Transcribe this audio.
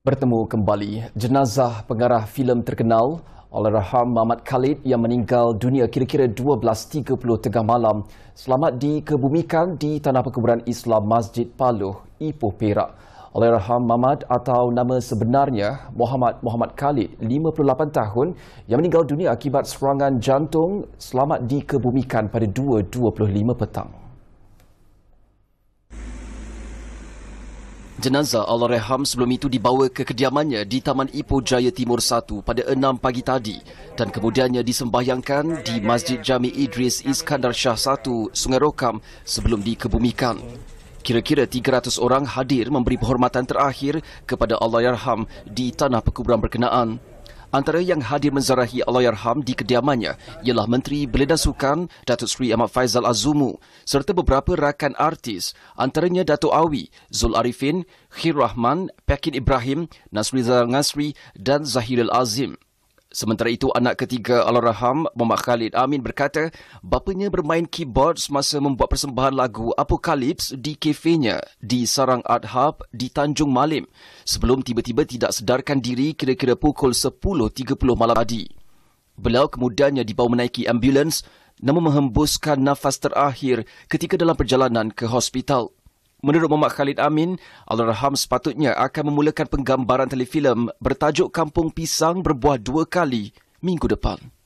bertemu kembali. Jenazah pengarah filem terkenal al Raham Mamat Khalid yang meninggal dunia kira-kira 12.30 tengah malam selamat dikebumikan di Tanah Perkuburan Islam Masjid Paloh Ipoh Perak. al Raham Mamat atau nama sebenarnya Muhammad Muhammad Khalid, 58 tahun yang meninggal dunia akibat serangan jantung selamat dikebumikan pada 2.25 petang. Jenazah Allahyarham sebelum itu dibawa ke kediamannya di Taman Ipo Jaya Timur 1 pada 6 pagi tadi dan kemudiannya disembahyangkan di Masjid Jami Idris Iskandar Shah 1 Sungai Rokam sebelum dikebumikan. Kira-kira 300 orang hadir memberi penghormatan terakhir kepada Allahyarham di tanah pekuburan berkenaan. Antara yang hadir menzarahi Allahyarham di kediamannya ialah Menteri Belia Sukan Datuk Seri Ahmad Faizal Azumu serta beberapa rakan artis antaranya Datuk Awi, Zul Arifin, Khir Rahman, Pakin Ibrahim, Nasrizal Nasri dan Zahirul Azim. Sementara itu, anak ketiga Al-Raham, Muhammad Khalid Amin berkata, bapanya bermain keyboard semasa membuat persembahan lagu Apokalips di kafenya di Sarang Adhab di Tanjung Malim sebelum tiba-tiba tidak sedarkan diri kira-kira pukul 10.30 malam tadi. Beliau kemudiannya dibawa menaiki ambulans namun menghembuskan nafas terakhir ketika dalam perjalanan ke hospital. Menurut Muhammad Khalid Amin, Allahyarham sepatutnya akan memulakan penggambaran telefilm bertajuk Kampung Pisang berbuah dua kali minggu depan.